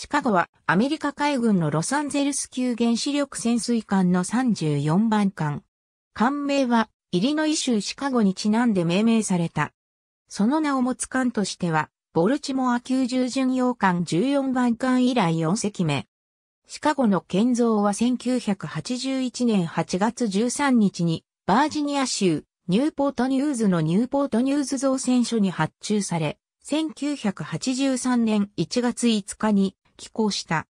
シカゴはアメリカ海軍のロサンゼルス級原子力潜水艦の34番艦。艦名はイリノイ州シカゴにちなんで命名された。その名を持つ艦としては、ボルチモア級従巡洋艦14番艦以来4隻目。シカゴの建造は1981年8月13日に、バージニア州、ニューポートニューズのニューポートニューズ造船所に発注され、1983年1月5日に寄港した。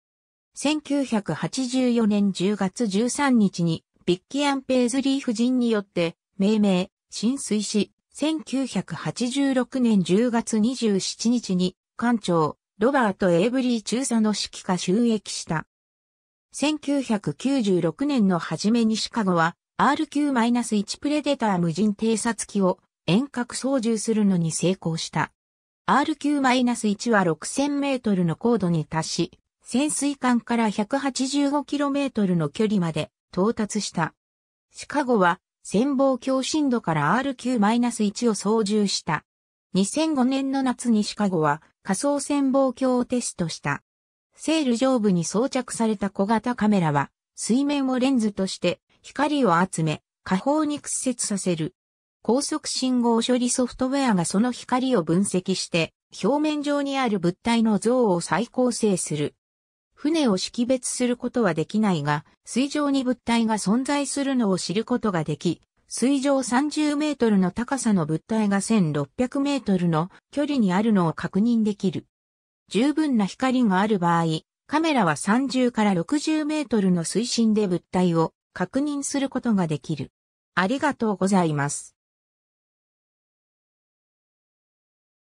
1984年10月13日にビッキアン・ペーズリー夫人によって命名、浸水し、1986年10月27日に艦長、ロバート・エイブリー中佐の指揮下収益した。1996年の初めにシカゴは RQ-1 プレデター無人偵察機を遠隔操縦するのに成功した。RQ-1 は6000メートルの高度に達し、潜水艦から185キロメートルの距離まで到達した。シカゴは潜望鏡深度から RQ-1 を操縦した。2005年の夏にシカゴは仮想潜望鏡をテストした。セール上部に装着された小型カメラは水面をレンズとして光を集め下方に屈折させる高速信号処理ソフトウェアがその光を分析して、表面上にある物体の像を再構成する。船を識別することはできないが、水上に物体が存在するのを知ることができ、水上30メートルの高さの物体が1600メートルの距離にあるのを確認できる。十分な光がある場合、カメラは30から60メートルの水深で物体を確認することができる。ありがとうございます。